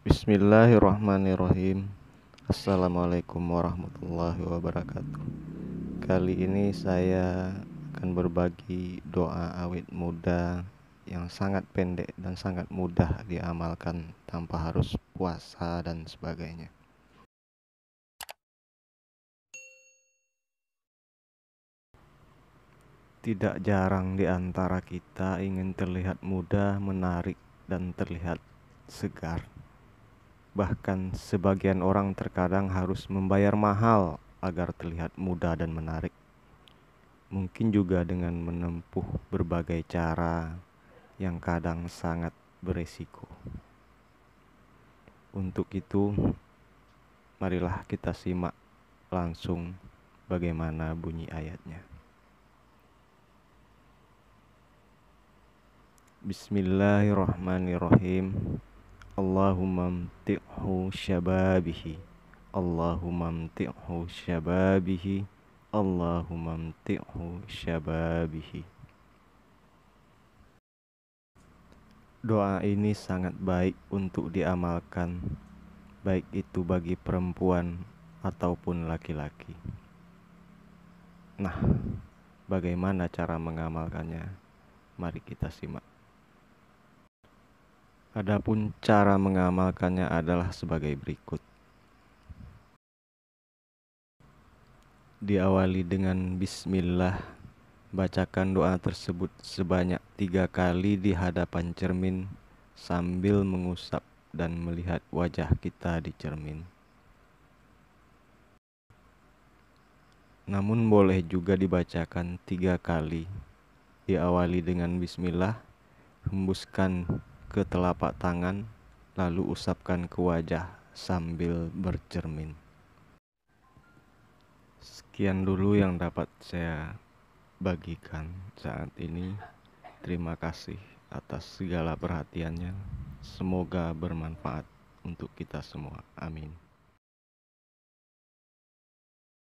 Bismillahirrahmanirrahim Assalamualaikum warahmatullahi wabarakatuh Kali ini saya akan berbagi doa awit muda yang sangat pendek dan sangat mudah diamalkan tanpa harus puasa dan sebagainya Tidak jarang di antara kita ingin terlihat muda, menarik, dan terlihat segar Bahkan sebagian orang terkadang harus membayar mahal agar terlihat muda dan menarik. Mungkin juga dengan menempuh berbagai cara yang kadang sangat beresiko. Untuk itu, marilah kita simak langsung bagaimana bunyi ayatnya. Bismillahirrahmanirrahim. Allahumma amti'hu syababihi Allahumma amti'hu syababihi Allahumma amti'hu syababihi Doa ini sangat baik untuk diamalkan baik itu bagi perempuan ataupun laki-laki. Nah, bagaimana cara mengamalkannya? Mari kita simak. Adapun cara mengamalkannya adalah sebagai berikut. Diawali dengan bismillah, bacakan doa tersebut sebanyak tiga kali di hadapan cermin sambil mengusap dan melihat wajah kita di cermin. Namun boleh juga dibacakan tiga kali diawali dengan bismillah, hembuskan ke telapak tangan, lalu usapkan ke wajah sambil bercermin. Sekian dulu yang dapat saya bagikan saat ini. Terima kasih atas segala perhatiannya. Semoga bermanfaat untuk kita semua. Amin.